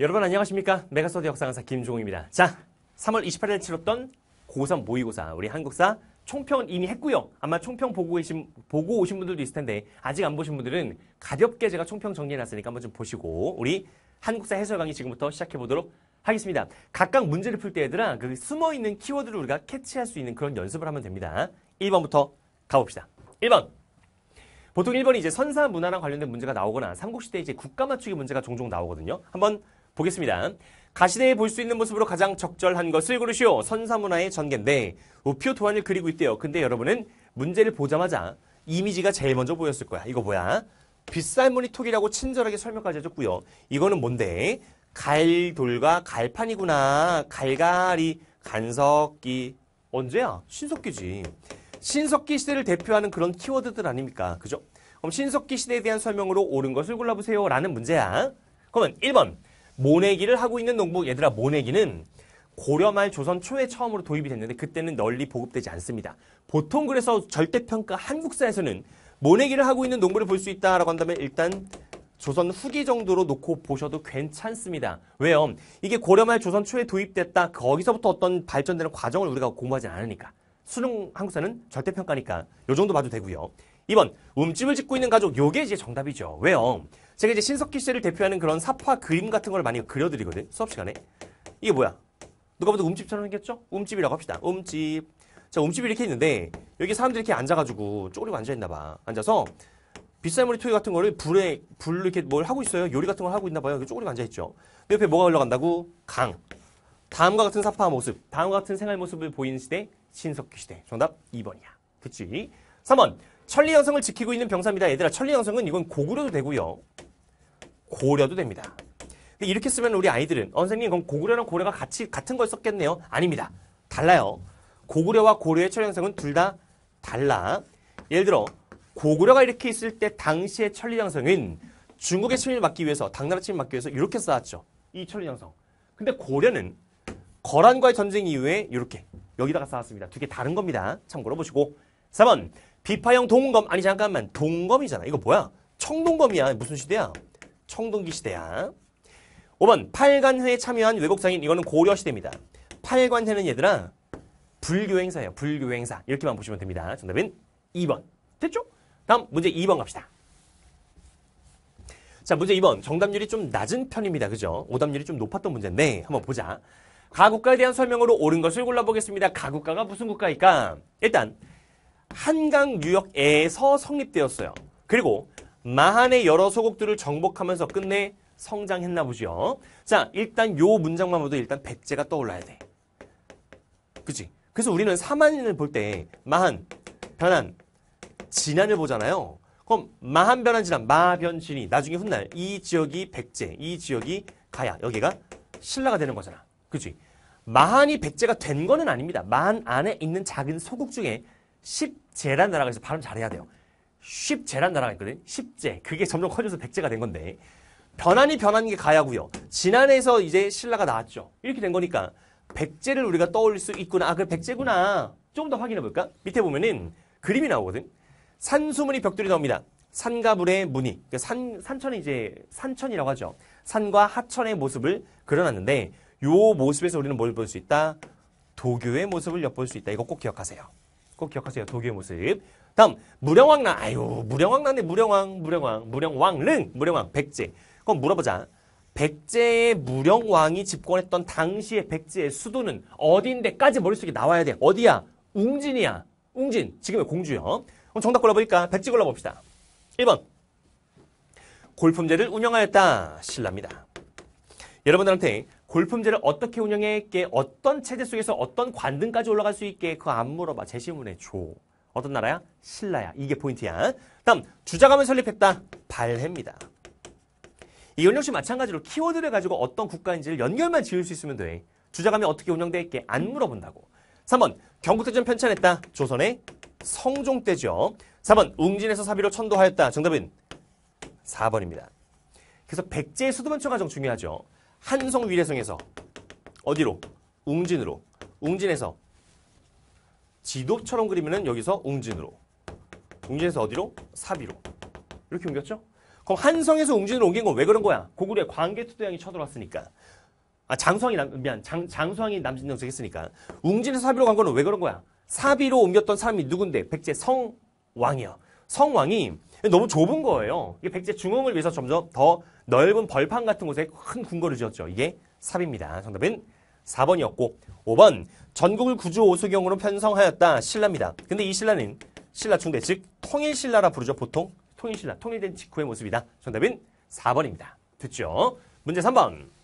여러분 안녕하십니까? 메가스터디 역사 강사 김종입니다. 자, 3월 28일 치렀던 고3 모의고사 우리 한국사 총평은 이미 했고요. 아마 총평 보고 계신 보고 오신 분들도 있을 텐데 아직 안 보신 분들은 가볍게 제가 총평 정리해놨으니까 한번 좀 보시고 우리 한국사 해설 강의 지금부터 시작해 보도록 하겠습니다. 각각 문제를 풀 때 얘들아 그 숨어 있는 키워드를 우리가 캐치할 수 있는 그런 연습을 하면 됩니다. 1번부터 가봅시다. 1번 보통 1번이 이제 선사 문화랑 관련된 문제가 나오거나 삼국시대 이제 국가 맞추기 문제가 종종 나오거든요. 한번 보겠습니다. 가시대에 볼 수 있는 모습으로 가장 적절한 것을 고르시오. 선사문화의 전개인데 우표 도안을 그리고 있대요. 근데 여러분은 문제를 보자마자 이미지가 제일 먼저 보였을 거야. 이거 뭐야? 빗살 무늬톡이라고 친절하게 설명까지 해줬고요. 이거는 뭔데? 갈돌과 갈판이구나. 갈갈이, 간석기. 언제야? 신석기지. 신석기 시대를 대표하는 그런 키워드들 아닙니까? 그죠? 그럼 신석기 시대에 대한 설명으로 옳은 것을 골라보세요. 라는 문제야. 그러면 1번. 모내기를 하고 있는 농부 얘들아 모내기는 고려말 조선 초에 처음으로 도입이 됐는데 그때는 널리 보급되지 않습니다. 보통 그래서 절대평가 한국사에서는 모내기를 하고 있는 농부를 볼 수 있다라고 한다면 일단 조선 후기 정도로 놓고 보셔도 괜찮습니다. 왜요? 이게 고려말 조선 초에 도입됐다. 거기서부터 어떤 발전되는 과정을 우리가 공부하지 않으니까. 수능 한국사는 절대평가니까 요 정도 봐도 되고요. 2번 움집을 짓고 있는 가족 요게 이제 정답이죠. 왜요? 제가 이제 신석기 시대를 대표하는 그런 사파 그림 같은 걸 많이 그려드리거든 수업 시간에. 이게 뭐야? 누가 봐도 움집처럼 생겼죠? 움집이라고 합시다. 움집. 자, 움집이 이렇게 있는데 여기 사람들이 이렇게 앉아가지고 쪼그리고 앉아있나 봐. 앉아서 빗살머리 토이 같은 거를 불에 불로 이렇게 뭘 하고 있어요. 요리 같은 걸 하고 있나 봐요. 쪼그리고 앉아있죠. 그 옆에 뭐가 흘러간다고? 강. 다음과 같은 사파 모습, 다음과 같은 생활 모습을 보이는 시대, 신석기 시대. 정답 2번이야. 그치 3번. 천리 형성을 지키고 있는 병사입니다. 얘들아, 천리 형성은 이건 고구려도 되고요. 고려도 됩니다. 이렇게 쓰면 우리 아이들은 어, 선생님 그럼 고구려랑 고려가 같이 같은 걸 썼겠네요. 아닙니다. 달라요. 고구려와 고려의 천리 형성은 둘 다 달라. 예를 들어 고구려가 이렇게 있을 때 당시의 천리 형성은 중국의 침입을 막기 위해서 당나라 침입을 막기 위해서 이렇게 쌓았죠. 이 천리 형성. 근데 고려는 거란과의 전쟁 이후에 이렇게 여기다가 쌓았습니다. 두 개 다른 겁니다. 참고로 보시고 3번 비파형 동검 아니 잠깐만 동검이잖아 이거 뭐야 청동검이야 무슨 시대야 청동기 시대야 5번 팔관회에 참여한 외국상인 이거는 고려시대입니다 팔관회는 얘들아 불교 행사예요 불교 행사 이렇게만 보시면 됩니다 정답은 2번 됐죠? 다음 문제 2번 갑시다 자 문제 2번 정답률이 좀 낮은 편입니다 그죠? 오답률이 좀 높았던 문제인데 한번 보자 가국가에 대한 설명으로 옳은 것을 골라보겠습니다 가국가가 무슨 국가일까? 일단 한강 유역에서 성립되었어요. 그리고 마한의 여러 소국들을 정복하면서 끝내 성장했나 보죠. 자, 일단 요 문장만 봐도 일단 백제가 떠올라야 돼. 그치? 그래서 우리는 사만인을 볼 때 마한, 변한, 진한을 보잖아요. 그럼 마한, 변한, 진한, 마변진이 나중에 훗날 이 지역이 백제, 이 지역이 가야, 여기가 신라가 되는 거잖아. 그치? 마한이 백제가 된 거는 아닙니다. 마한 안에 있는 작은 소국 중에 십제란 나라가 있어 발음 잘해야 돼요. 십제란 나라가 있거든. 십제 그게 점점 커져서 백제가된 건데 변환이 변하는 게 가야고요. 지난해에서 이제 신라가 나왔죠. 이렇게 된 거니까 백제를 우리가 떠올릴 수 있구나. 아, 그 백제구나. 좀 더 확인해 볼까? 밑에 보면은 그림이 나오거든. 산수문이 벽돌이 나옵니다. 산과 물의 무늬. 산 산천이 이제 산천이라고 하죠. 산과 하천의 모습을 그려놨는데 요 모습에서 우리는 뭘 볼 수 있다? 도교의 모습을 엿볼 수 있다. 이거 꼭 기억하세요. 꼭 기억하세요. 도교의 모습. 다음 무령왕란 아유 무령왕란의 무령왕 무령왕 무령왕릉 무령왕 백제 그럼 물어보자 백제의 무령왕이 집권했던 당시의 백제의 수도는 어딘데까지 머릿속에 나와야 돼 어디야 웅진이야 웅진 지금의 공주요 그럼 정답 골라보니까 백제 골라봅시다 1번 골품제를 운영하였다 신랍니다 여러분들한테 골품제를 어떻게 운영해 있게 어떤 체제 속에서 어떤 관등까지 올라갈 수 있게 그거 안 물어봐. 제시문에 줘. 어떤 나라야? 신라야. 이게 포인트야. 다음 주자감을 설립했다. 발해입니다. 이건 역시 마찬가지로 키워드를 가지고 어떤 국가인지를 연결만 지을 수 있으면 돼. 주자감이 어떻게 운영돼 있게 안 물어본다고. 3번 경국대전 편찬했다. 조선의 성종 때죠. 4번 웅진에서 사비로 천도하였다. 정답은 4번입니다. 그래서 백제의 수도변천 가정 중요하죠. 한성 위례성에서 어디로? 웅진으로. 웅진에서 지도처럼 그리면은 여기서 웅진으로. 웅진에서 어디로? 사비로. 이렇게 옮겼죠? 그럼 한성에서 웅진으로 옮긴 건 왜 그런 거야? 고구려의 광개토대왕이 쳐들어왔으니까. 아, 장수왕이 남, 미안, 장, 장수이남진정색 했으니까. 웅진에서 사비로 간 거는 왜 그런 거야? 사비로 옮겼던 사람이 누군데? 백제 성왕이야. 성왕이 너무 좁은 거예요. 이게 백제 중흥을 위해서 점점 더 넓은 벌판 같은 곳에 큰 궁궐을 지었죠. 이게 삽입니다. 정답은 4번이었고 5번 전국을 구조 오수경으로 편성하였다 신라입니다. 근데 이 신라는 신라 중대 즉 통일신라라 부르죠. 보통 통일신라 통일된 직후의 모습이다. 정답은 4번입니다. 됐죠 문제 3번